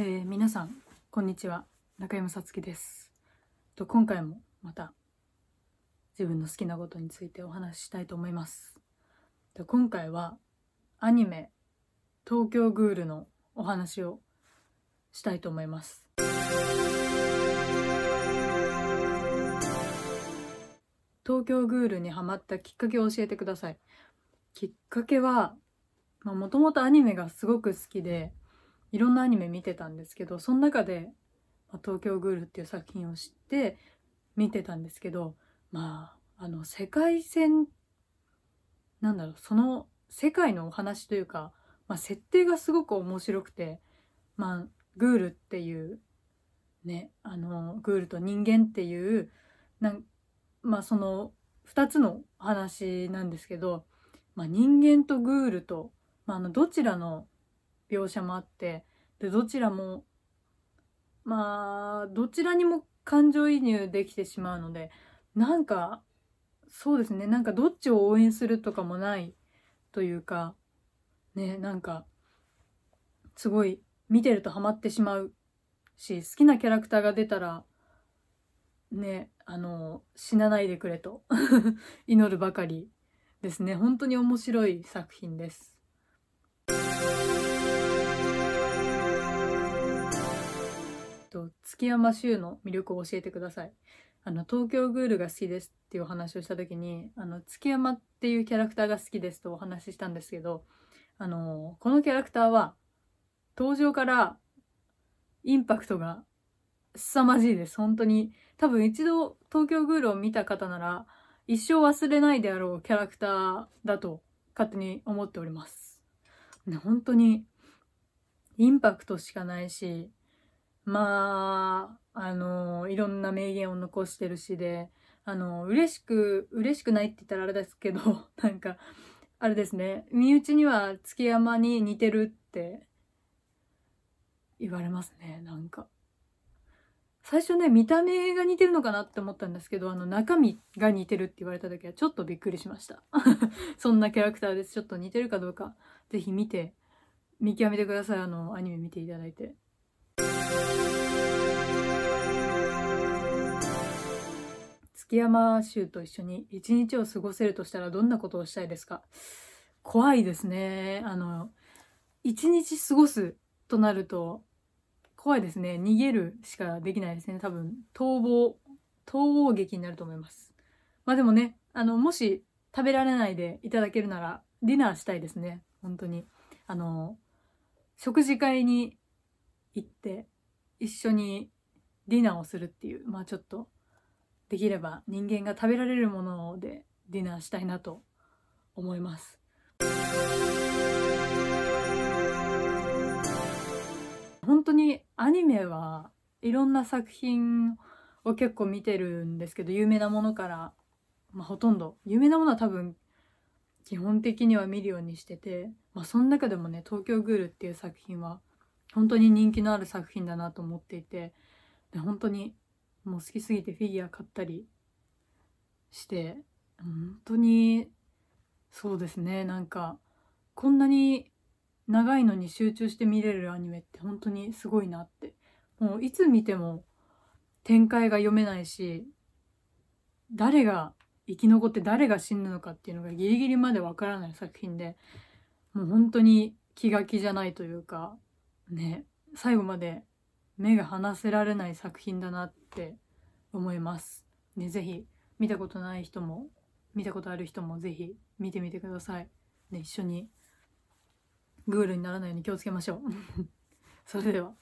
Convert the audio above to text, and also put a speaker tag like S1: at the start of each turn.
S1: えー、皆さんこんにちは中山さつきですと今回もまた自分の好きなことについてお話ししたいと思いますと今回はアニメ東京グールのお話をしたいと思います東京グールにハマったきっかけを教えてくださいきっかけはもともとアニメがすごく好きでいろんなアニメ見てたんですけどその中で「東京グール」っていう作品を知って見てたんですけどまああの世界線なんだろうその世界のお話というか、まあ、設定がすごく面白くてまあグールっていうねあのグールと人間っていうなんまあその2つの話なんですけど、まあ、人間とグールと、まあ、あのどちらの描写もあってでどちらもまあどちらにも感情移入できてしまうのでなんかそうですねなんかどっちを応援するとかもないというかねなんかすごい見てるとハマってしまうし好きなキャラクターが出たらねあの死なないでくれと 祈るばかりですね本当に面白い作品です。月山周の魅力を教えてください。あの、東京グールが好きですっていうお話をした時に、あの、月山っていうキャラクターが好きですとお話ししたんですけど、あの、このキャラクターは、登場からインパクトが凄まじいです。本当に。多分一度東京グールを見た方なら、一生忘れないであろうキャラクターだと勝手に思っております。本当にインパクトしかないし、まあ、あの、いろんな名言を残してるしで、あの、嬉しく、嬉しくないって言ったらあれですけど、なんか、あれですね、身内には月山に似てるって言われますね、なんか。最初ね、見た目が似てるのかなって思ったんですけど、あの、中身が似てるって言われた時はちょっとびっくりしました。そんなキャラクターです。ちょっと似てるかどうか、是非見て、見極めてください。あの、アニメ見ていただいて。築山州と一緒に一日を過ごせるとしたらどんなことをしたいですか怖いですね。あの、一日過ごすとなると、怖いですね。逃げるしかできないですね。多分、逃亡、逃亡劇になると思います。まあでもね、あの、もし食べられないでいただけるなら、ディナーしたいですね。本当に。あの、食事会に行って、一緒にディナーをするっていう、まあちょっとできれば人間が食べられるものでディナーしたいなと思います。本当にアニメはいろんな作品を結構見てるんですけど有名なものから、まあ、ほとんど有名なものは多分基本的には見るようにしてて、まあ、その中でもね「東京グール」っていう作品は本当に人気のある作品だなと思っていてで本当にもう好きすぎてフィギュア買ったりして本当にそうですねなんかこんなに長いのに集中して見れるアニメって本当にすごいなってもういつ見ても展開が読めないし誰が生き残って誰が死ぬのかっていうのがギリギリまでわからない作品でもう本当に気が気じゃないというかね最後まで目が離せられない作品だなって思います。ね、ぜひ見たことない人も見たことある人もぜひ見てみてください。ね、一緒にグールにならないように気をつけましょう。それでは。